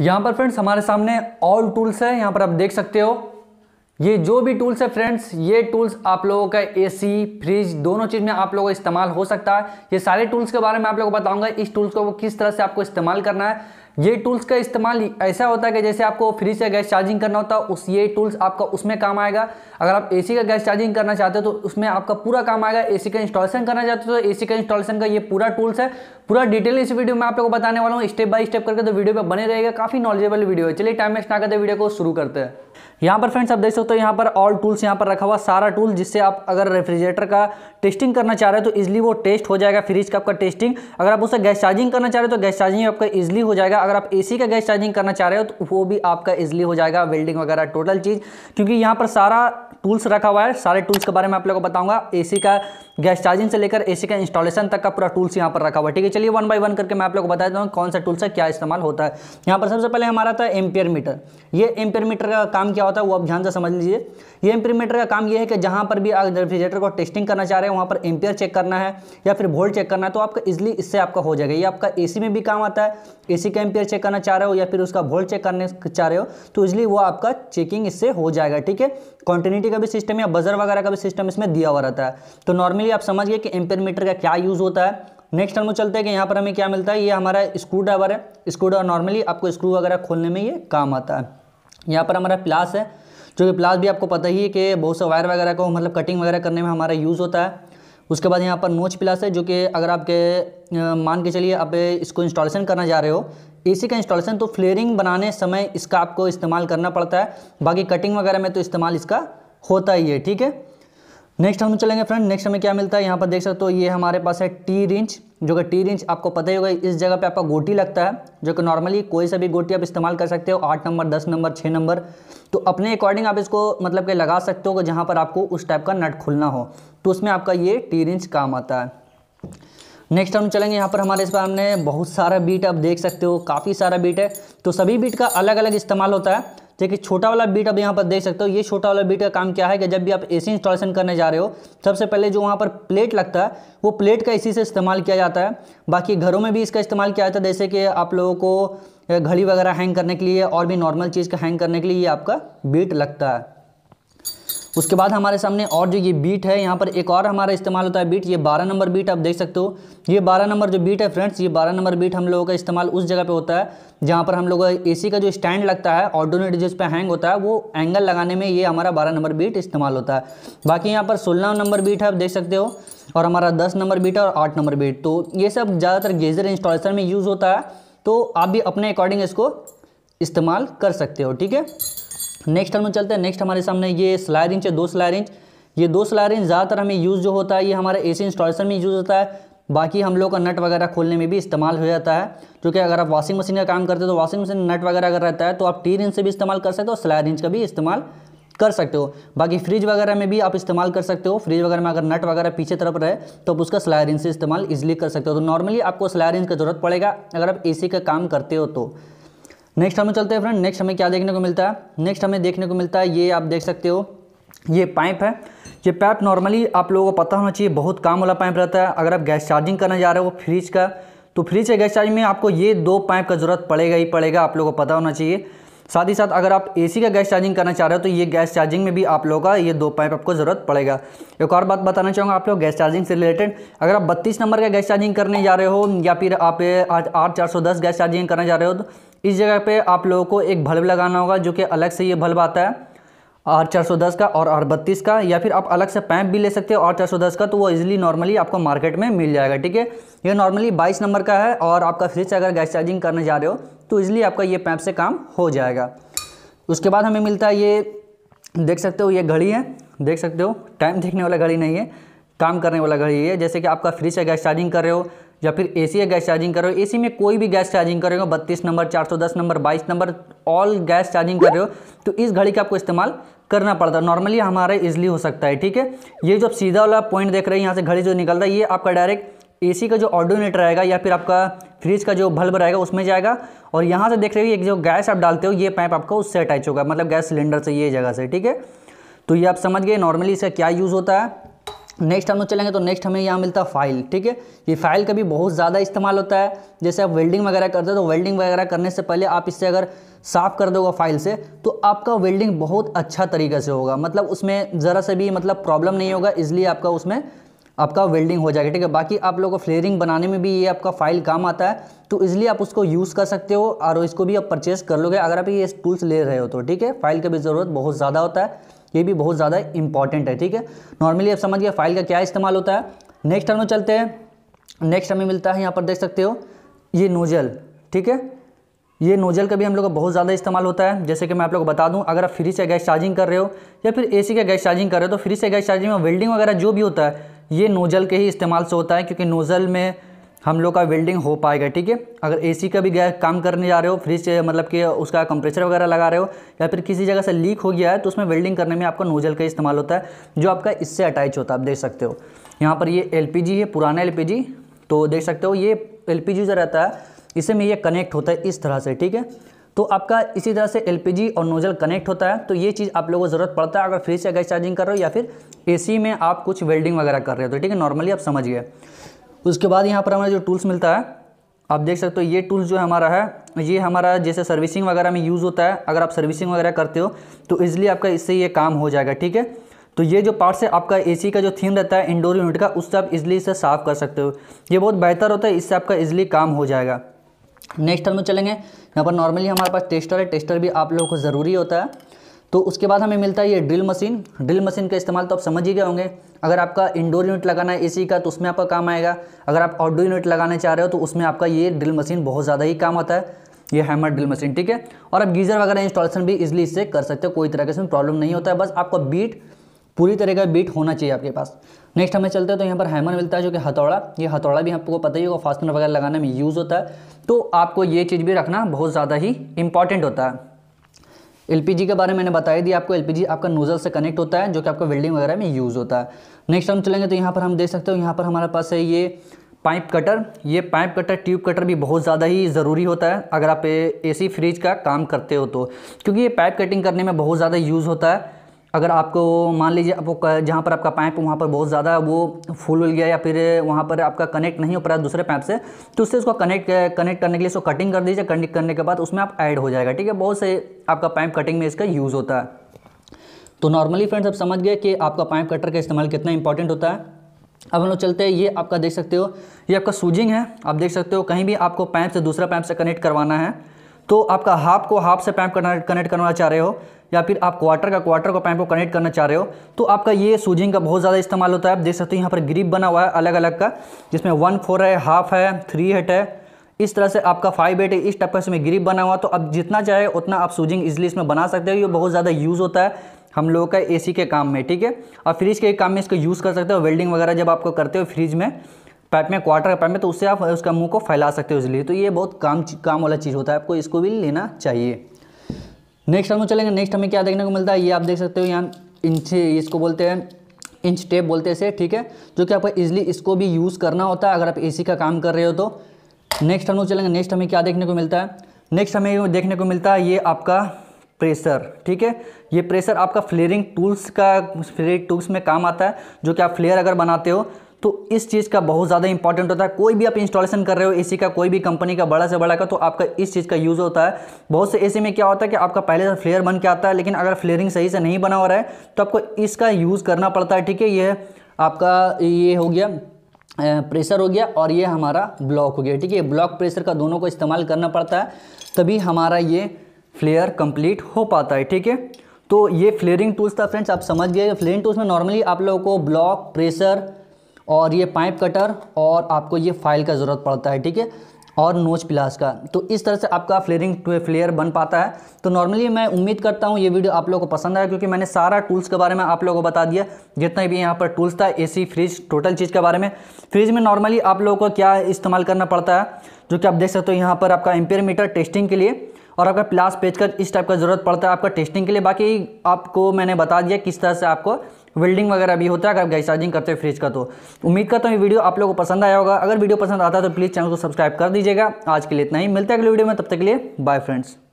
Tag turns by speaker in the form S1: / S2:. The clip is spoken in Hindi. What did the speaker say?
S1: यहाँ पर फ्रेंड्स हमारे सामने ऑल टूल्स है यहाँ पर आप देख सकते हो ये जो भी टूल्स है फ्रेंड्स ये टूल्स आप लोगों का एसी फ्रिज दोनों चीज़ में आप लोगों का इस्तेमाल हो सकता है ये सारे टूल्स के बारे में आप लोगों को बताऊंगा इस टूल्स को किस तरह से आपको इस्तेमाल करना है ये टूल्स का इस्तेमाल ऐसा होता है कि जैसे आपको फ्रिज का गैस चार्जिंग करना होता है उस ये टूल्स आपका उसमें काम आएगा अगर आप एसी का गैस चार्जिंग करना चाहते हो तो उसमें आपका पूरा काम आएगा एसी का इंस्टॉलेशन करना चाहते हो तो एसी का इंस्टॉलेशन का ये पूरा टूल्स है पूरा डिटेल इस वीडियो में आप लोग को बताने वाला हूँ स्टेप बाय स्टेप करके तो वीडियो पर बने रहेगा काफ़ी नॉलेजेबल वीडियो है चलिए टाइम वेस्ट ना करते वीडियो को शुरू करते हैं यहाँ पर फ्रेंड्स आप देख सकते हो यहाँ पर ऑल टूल्स यहाँ पर रखा हुआ सारा टूल जिससे आप अगर रेफ्रिजरेटर का टेस्टिंग करना चाह रहे हो तो इजिली वो टेस्ट हो जाएगा फ्रिज का आपका टेस्टिंग अगर आप उससे गैस चार्जिंग करना चाह रहे हो तो गैस चार्जिंग आपका इजिली हो जाएगा अगर आप एसी का गैस चार्जिंग करना चाह रहे हो तो वो भी आपका इजिली हो जाएगा वेल्डिंग वगैरह टोटल चीज़ क्योंकि यहाँ पर सारा टूल्स रखा हुआ है सारे टूल्स के बारे में आप लोगों को बताऊंगा एसी का गैस चार्जिंग से लेकर एसी का इंस्टॉलेशन तक का पूरा टूल्स यहाँ पर रखा हुआ है ठीक है चलिए वन बाई वन करके मैं आप लोगों को बता देता हूँ कौन सा टूल्स है क्या इस्तेमाल होता है यहाँ पर सबसे पहले हमारा था एम्पियर मीटर ये एम्पियर मीटर का काम क्या होता है वो आप ध्यान से समझ लीजिए ये एम्पियर मीटर का काम यह है कि जहाँ पर भी आप रेफ्रिजरेटर को टेस्टिंग करना चाह रहे हैं वहाँ पर एम्पियर चेक करना है या फिर वोल्ट चेक करना है तो आपका इजिली इससे आपका हो जाएगा ये आपका ए में भी काम आता है एसी का एम्पियर चेक करना चाह रहे हो या फिर उसका वोल्ट चेक करने चाह रहे हो तो इजिली वो आपका चेकिंग इससे हो जाएगा ठीक है कॉन्टिन्यूटी एंटी का भी सिस्टम या बजर वगैरह का भी सिस्टम इसमें दिया हुआ रहता है तो नॉर्मली आप समझिए कि एम्पेयर मीटर का क्या यूज़ होता है नेक्स्ट हम चलते हैं कि यहाँ पर हमें क्या मिलता है ये हमारा स्क्रू ड्राइवर है स्क्रू ड्राइवर नॉर्मली आपको स्क्रू वगैरह खोलने में ये काम आता है यहाँ पर हमारा प्लास है जो कि प्लास भी आपको पता ही है कि बहुत से वायर वगैरह को मतलब कटिंग वगैरह करने में हमारा यूज़ होता है उसके बाद यहाँ पर नोच प्लास है जो कि अगर आपके मान के चलिए आप इसको इंस्टॉलेशन करना जा रहे हो एसी का इंस्टॉलेशन तो फ्लेयरिंग बनाने समय इसका आपको इस्तेमाल करना पड़ता है बाकी कटिंग वगैरह में तो इस्तेमाल इसका होता ही है ठीक है नेक्स्ट हम चलेंगे फ्रेंड नेक्स्ट हमें क्या मिलता है यहाँ पर देख सकते हो ये हमारे पास है टी रिंच जो कि टी रिंच आपको पता ही होगा इस जगह पे आपका गोटी लगता है जो कि नॉर्मली कोई सा भी गोटी आप इस्तेमाल कर सकते हो आठ नंबर दस नंबर छः नंबर तो अपने अकॉर्डिंग आप इसको मतलब के लगा सकते हो जहाँ पर आपको उस टाइप का नट खुलना हो तो उसमें आपका ये टी रिंच काम आता है नेक्स्ट हम चलेंगे यहाँ पर हमारे इस पर हमने बहुत सारा बीट आप देख सकते हो काफ़ी सारा बीट है तो सभी बीट का अलग अलग इस्तेमाल होता है देखिए छोटा वाला बीट अब यहाँ पर देख सकते हो ये छोटा वाला बीट का काम क्या है कि जब भी आप एसी इंस्टॉलेशन करने जा रहे हो सबसे पहले जो वहाँ पर प्लेट लगता है वो प्लेट का इसी से इस्तेमाल किया जाता है बाकी घरों में भी इसका इस्तेमाल किया जाता है जैसे कि आप लोगों को घड़ी वगैरह हैंग करने के लिए और भी नॉर्मल चीज़ का हैंग करने के लिए ये आपका बीट लगता है उसके बाद हमारे सामने और जो ये बीट है यहाँ पर एक और हमारा इस्तेमाल होता है बीट ये बारह नंबर बीट आप देख सकते हो ये बारह नंबर जो बीट है फ्रेंड्स ये बारह नंबर बीट हम लोगों का इस्तेमाल उस जगह पर होता है जहाँ पर हम लोग ए का जो स्टैंड लगता है ऑर्डोनेट जिस पर हैंग होता है वो एंगल लगाने में ये हमारा बारह नंबर बीट इस्तेमाल होता है बाकी यहाँ पर सोलह नंबर बीट है आप देख सकते हो और हमारा दस नंबर बीट और आठ नंबर बीट तो ये सब ज़्यादातर गेजर इंस्टॉलेशन में यूज़ होता है तो आप भी अपने अकॉर्डिंग इसको इस्तेमाल कर सकते हो ठीक है नेक्स्ट हम लोग चलते हैं नेक्स्ट हमारे सामने ये स्लाइड इंच है दो स्लाइड इंच ये दो स्लाइड इंच ज़्यादातर हमें यूज़ जो होता है ये हमारे एसी इंस्टॉलेशन में यूज़ होता है बाकी हम लोग का नट वगैरह खोलने में भी इस्तेमाल हो जाता है क्योंकि अगर आप वॉशिंग मशीन का काम करते हो तो वॉशिंग मशीन नट वगैरह अगर रहता है तो आप टी इंच से भी इस्तेमाल कर सकते हो स्लाइड इंच का भी इस्तेमाल कर सकते हो बाकी फ्रिज वगैरह में भी आप इस्तेमाल कर सकते हो फ्रिज वगैरह में अगर नट वगैरह पीछे तरफ रहे तो आप उसका स्लाइड इंच से इस्तेमाल ईजिली कर सकते हो तो नॉर्मली आपको स्लायर इंच का जरूरत पड़ेगा अगर आप ए का काम करते हो तो नेक्स्ट हमें चलते हैं फ्रेंड नेक्स्ट हमें क्या देखने को मिलता है नेक्स्ट हमें देखने को मिलता है ये आप देख सकते हो ये पाइप है ये पाइप नॉर्मली आप लोगों को पता होना चाहिए बहुत काम वाला पाइप रहता है अगर आप गैस चार्जिंग करने जा रहे हो फ्रिज का तो फ्रिज या गैस चार्जिंग में आपको ये दो पाइप का ज़रूरत पड़ेगा ही पड़ेगा आप लोगों को पता होना चाहिए साथ ही साथ अगर आप एसी का गैस चार्जिंग करना चाह रहे हो तो ये गैस चार्जिंग में भी आप लोगों का ये दो पाइप आपको ज़रूरत पड़ेगा एक और बात बताना चाहूँगा आप लोग गैस चार्जिंग से रिलेटेड अगर आप बत्तीस नंबर का गैस चार्जिंग करने जा रहे हो या फिर आप आठ चार सौ दस गैस चार्जिंग करने जा रहे हो तो इस जगह पे आप लोगों को एक बल्ब लगाना होगा जो कि अलग से ये बल्ब आता है आर चार सौ दस का और आर बत्तीस का या फिर आप अलग से पैंप भी ले सकते हो आर चार सौ दस का तो वो इजीली नॉर्मली आपको मार्केट में मिल जाएगा ठीक है ये नॉर्मली बाईस नंबर का है और आपका फ्रिज अगर गैस चार्जिंग करने जा रहे हो तो इजीली आपका ये पैंप से काम हो जाएगा उसके बाद हमें मिलता है ये देख सकते हो ये घड़ी है देख सकते हो टाइम देखने वाला घड़ी नहीं है काम करने वाला घड़ी है जैसे कि आपका फ्रिज है गैस चार्जिंग कर रहे हो या फिर ए या गैस चार्जिंग कर रहे हो ए में कोई भी गैस चार्जिंग कर रहे हो बत्तीस number 410 number 22 number all gas charging कर रहे हो तो इस घड़ी का आपको इस्तेमाल करना पड़ता है नॉर्मली हमारा इजिली हो सकता है ठीक है ये जो आप सीधा वाला पॉइंट देख रहे हैं यहाँ से घड़ी जो निकलता है ये आपका डायरेक्ट एसी का जो ऑर्डोनेटर रहेगा या फिर आपका फ्रिज का जो बल्ब रहेगा उसमें जाएगा और यहाँ से देख रहे हो एक जो गैस आप डालते हो ये पाइप आपका उससे अटैच होगा मतलब गैस सिलेंडर से ये जगह से ठीक है तो ये आप समझ गए नॉर्मली इसका क्या यूज़ होता है नेक्स्ट हम लोग चलेंगे तो नेक्स्ट हमें यहाँ मिलता है फाइल ठीक है ये फाइल का भी बहुत ज़्यादा इस्तेमाल होता है जैसे आप वेल्डिंग वगैरह करते हो तो वेल्डिंग वगैरह करने से पहले आप इससे अगर साफ़ कर दोगे फाइल से तो आपका वेल्डिंग बहुत अच्छा तरीके से होगा मतलब उसमें ज़रा से भी मतलब प्रॉब्लम नहीं होगा इसलिए आपका उसमें आपका वेल्डिंग हो जाएगा ठीक है बाकी आप लोगों को फ्लेयरिंग बनाने में भी ये आपका फाइल काम आता है तो इसलिए आप उसको यूज़ कर सकते हो और इसको भी आप परचेस कर लोगे अगर आप ये टूल्स ले रहे हो तो ठीक है फाइल का भी ज़रूरत बहुत ज़्यादा होता है ये भी बहुत ज़्यादा इंपॉर्टेंट है ठीक है नॉर्मली आप समझ गए फाइल का क्या इस्तेमाल होता है नेक्स्ट हम चलते हैं नेक्स्ट हमें मिलता है यहाँ पर देख सकते हो ये नोजल ठीक है ये नोजल का भी हम लोग का बहुत ज़्यादा इस्तेमाल होता है जैसे कि मैं आप लोग को बता दूं अगर आप फ्री से गैस चार्जिंग कर रहे हो या फिर एसी का गैस चार्जिंग कर रहे हो तो फ्री से गैस चार्जिंग में वेल्डिंग वगैरह जो भी होता है ये नोजल के ही इस्तेमाल से होता है क्योंकि नोजल में हम लोग का वेल्डिंग हो पाएगा ठीक है अगर एसी का भी गैस काम करने जा रहे हो फ्रिज मतलब कि उसका कंप्रेसर वगैरह लगा रहे हो या फिर किसी जगह से लीक हो गया है तो उसमें वेल्डिंग करने में आपका नोजल का इस्तेमाल होता है जो आपका इससे अटैच होता है आप देख सकते हो यहाँ पर ये एल है पुराना एल तो देख सकते हो ये एल जो रहता है इसे में ये कनेक्ट होता है इस तरह से ठीक है तो आपका इसी तरह से एल और नोजल कनेक्ट होता है तो ये चीज़ आप लोगों को ज़रूरत पड़ता है अगर फ्रिज से गैस चार्जिंग कर रहे हो या फिर एसी में आप कुछ वेल्डिंग वगैरह कर रहे हो तो ठीक है नॉर्मली आप समझ गए तो उसके बाद यहाँ पर हमें जो टूल्स मिलता है आप देख सकते हो ये टूल्स जो हमारा है ये हमारा जैसे सर्विसिंग वगैरह में यूज़ होता है अगर आप सर्विसिंग वगैरह करते हो तो ईजिली आपका इससे ये काम हो जाएगा ठीक है तो ये जो पार्ट्स है आपका एसी का जो थीम रहता है इंडोर यूनिट का उससे आप इजिली इसे साफ़ कर सकते हो ये बहुत बेहतर होता है इससे आपका इजिली काम हो जाएगा नेक्स्ट हम चलेंगे यहाँ पर नॉर्मली हमारे पास टेस्टर है टेस्टर भी आप लोगों को ज़रूरी होता है तो उसके बाद हमें मिलता है ये ड्रिल मशीन ड्रिल मशीन का इस्तेमाल तो आप समझ ही गए होंगे अगर आपका इंडोर यूनिट लगाना है एसी का तो उसमें आपका काम आएगा अगर आप आउटडोर यूनिट लगाना चाह रहे हो तो उसमें आपका ये ड्रिल मशीन बहुत ज़्यादा ही काम आता है ये हैमर ड्रिल मशीन ठीक है और आप गीज़र वगैरह इंस्टॉलेशन भी इजिली इससे कर सकते हो कोई तरह का इसमें प्रॉब्लम नहीं होता है बस आपका बीट पूरी तरह का बीट होना चाहिए आपके पास नेक्स्ट हमें चलते हैं तो यहाँ पर हैमर मिलता है जो कि हथौड़ा ये हथौड़ा भी आपको पता ही होगा फास्टनर वगैरह लगाने में यूज़ होता है तो आपको ये चीज़ भी रखना बहुत ज़्यादा ही इंपॉर्टेंट होता है एलपीजी के बारे में मैंने बताया दिया आपको एलपीजी आपका नोजल से कनेक्ट होता है जो कि आपका वेल्डिंग वगैरह में यूज़ होता है नेक्स्ट हम चलेंगे तो यहाँ पर हम देख सकते हो यहाँ पर हमारे पास है ये पाइप कटर ये पाइप कटर ट्यूब कटर भी बहुत ज़्यादा ही ज़रूरी होता है अगर आप एसी फ्रिज का काम करते हो तो क्योंकि ये पाइप कटिंग करने में बहुत ज़्यादा यूज़ होता है अगर आपको मान लीजिए आपको जहाँ पर आपका पाइप वहाँ पर बहुत ज़्यादा वो फुल उल गया या फिर वहाँ पर आपका कनेक्ट नहीं हो पा रहा दूसरे पाइप से तो उससे उसको कनेक्ट कनेक्ट करने के लिए उसको कटिंग कर दीजिए कनेक्ट करने के बाद उसमें आप ऐड हो जाएगा ठीक है बहुत से आपका पाइप कटिंग में इसका यूज़ होता है तो नॉर्मली फ्रेंड्स आप समझ गए कि आपका पाइप कटर का इस्तेमाल कितना इंपॉर्टेंट होता है अब हम लोग चलते हैं ये आपका देख सकते हो ये आपका सूजिंग है आप देख सकते हो कहीं भी आपको पाइप से दूसरा पाइप से कनेक्ट करवाना है तो आपका हाफ को हाफ से पैंप कनेक्ट करना चाह रहे हो या फिर आप क्वार्टर का क्वार्टर को पैंप को कनेक्ट करना चाह रहे हो तो आपका ये सूजिंग का बहुत ज़्यादा इस्तेमाल होता है आप देख सकते हो यहाँ पर ग्रिप बना हुआ है अलग अलग का जिसमें वन फोर है हाफ है थ्री हेट है इस तरह से आपका फाइव एट इस टाइप का इसमें ग्रिप बना हुआ तो अब जितना चाहे उतना आप सूजिंग इजिली इसमें बना सकते हो ये बहुत ज़्यादा यूज़ होता है हम लोगों का एसी के काम में ठीक है और फ्रिज के काम में इसको यूज़ कर सकते हो वेल्डिंग वगैरह जब आपको करते हो फ्रिज में पाइप में क्वार्टर पाइप में तो उससे आप उसका मुंह को फैला सकते हो इसलिए तो ये बहुत काम काम वाला चीज़ होता है आपको इसको भी लेना चाहिए नेक्स्ट हम चलेंगे नेक्स्ट हमें क्या देखने को मिलता है ये आप देख सकते हो यहाँ इंच इसको बोलते हैं इंच टेप बोलते हैं ठीक है जो कि आपको इजिली इसको भी यूज़ करना होता है अगर आप ए का काम कर रहे हो तो नेक्स्ट हम लोग चलेंगे नेक्स्ट हमें क्या देखने को मिलता है नेक्स्ट हमें देखने को मिलता है ये आपका प्रेशर ठीक है ये प्रेशर आपका फ्लेयरिंग टूल्स का फ्लेयरिंग टूल्स में काम आता है जो कि आप फ्लेयर अगर बनाते हो तो इस चीज़ का बहुत ज़्यादा इंपॉर्टेंट होता है कोई भी आप इंस्टॉलेशन कर रहे हो एसी का कोई भी कंपनी का बड़ा से बड़ा का तो आपका इस चीज़ का यूज़ होता है बहुत से एसी में क्या होता है कि आपका पहले से फ्लेयर बन के आता है लेकिन अगर फ्लेयरिंग सही से नहीं बना हो रहा है तो आपको इसका यूज़ करना पड़ता है ठीक है ये आपका ये हो गया प्रेशर हो गया और ये हमारा ब्लॉक हो गया ठीक है ब्लॉक प्रेशर का दोनों को इस्तेमाल करना पड़ता है तभी हमारा ये फ्लेयर कंप्लीट हो पाता है ठीक है तो ये फ्लेयरिंग टूल्स था फ्रेंड्स आप समझ गए फ्लेयरिंग टूल्स में नॉर्मली आप लोगों को ब्लॉक प्रेशर और ये पाइप कटर और आपको ये फाइल का ज़रूरत पड़ता है ठीक है और नोच प्लास का तो इस तरह से आपका फ्लेयरिंग फ्लेयर बन पाता है तो नॉर्मली मैं उम्मीद करता हूँ ये वीडियो आप लोगों को पसंद आया क्योंकि मैंने सारा टूल्स के बारे में आप लोगों को बता दिया जितना भी यहाँ पर टूल्स था एसी फ्रिज टोटल चीज़ के बारे में फ्रिज में नॉर्मली आप लोगों को क्या इस्तेमाल करना पड़ता है जो कि आप देख सकते हो यहाँ पर आपका एम्पेयर मीटर टेस्टिंग के लिए और आपका प्लास पेचकर इस टाइप का ज़रूरत पड़ता है आपका टेस्टिंग के लिए बाकी आपको मैंने बता दिया किस तरह से आपको वेल्डिंग वगैरह भी होता है अगर आप गैस चार्जिंग करते हो फ्रिज का तो उम्मीद करता हूँ वीडियो आप लोगों को पसंद आया होगा अगर वीडियो पसंद आता है तो प्लीज़ चैनल को सब्सक्राइब कर दीजिएगा आज के लिए इतना ही मिलता है अगले वीडियो में तब तक के लिए बाय फ्रेंड्स